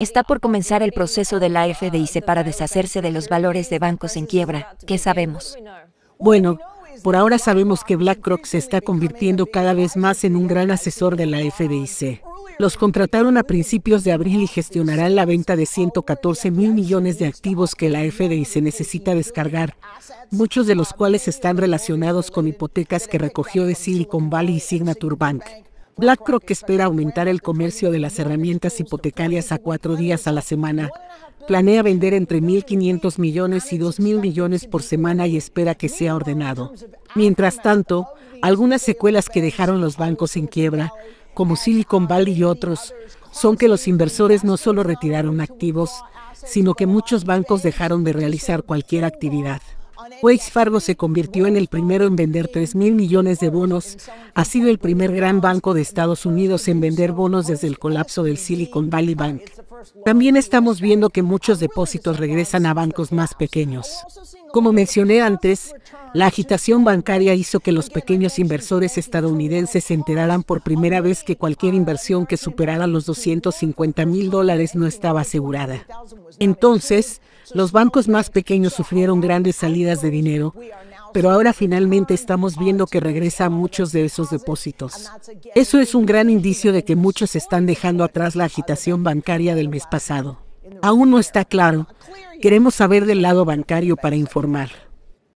Está por comenzar el proceso de la FDIC para deshacerse de los valores de bancos en quiebra. ¿Qué sabemos? Bueno, por ahora sabemos que BlackRock se está convirtiendo cada vez más en un gran asesor de la FDIC. Los contrataron a principios de abril y gestionarán la venta de 114 mil millones de activos que la FDIC necesita descargar, muchos de los cuales están relacionados con hipotecas que recogió de Silicon Valley y Signature Bank. BlackRock espera aumentar el comercio de las herramientas hipotecarias a cuatro días a la semana. Planea vender entre 1.500 millones y 2.000 millones por semana y espera que sea ordenado. Mientras tanto, algunas secuelas que dejaron los bancos en quiebra, como Silicon Valley y otros, son que los inversores no solo retiraron activos, sino que muchos bancos dejaron de realizar cualquier actividad. Wells Fargo se convirtió en el primero en vender 3 mil millones de bonos. Ha sido el primer gran banco de Estados Unidos en vender bonos desde el colapso del Silicon Valley Bank. También estamos viendo que muchos depósitos regresan a bancos más pequeños. Como mencioné antes, la agitación bancaria hizo que los pequeños inversores estadounidenses se enteraran por primera vez que cualquier inversión que superara los 250 mil dólares no estaba asegurada. Entonces, los bancos más pequeños sufrieron grandes salidas de dinero, pero ahora finalmente estamos viendo que regresan muchos de esos depósitos. Eso es un gran indicio de que muchos están dejando atrás la agitación bancaria del mes pasado aún no está claro. Queremos saber del lado bancario para informar.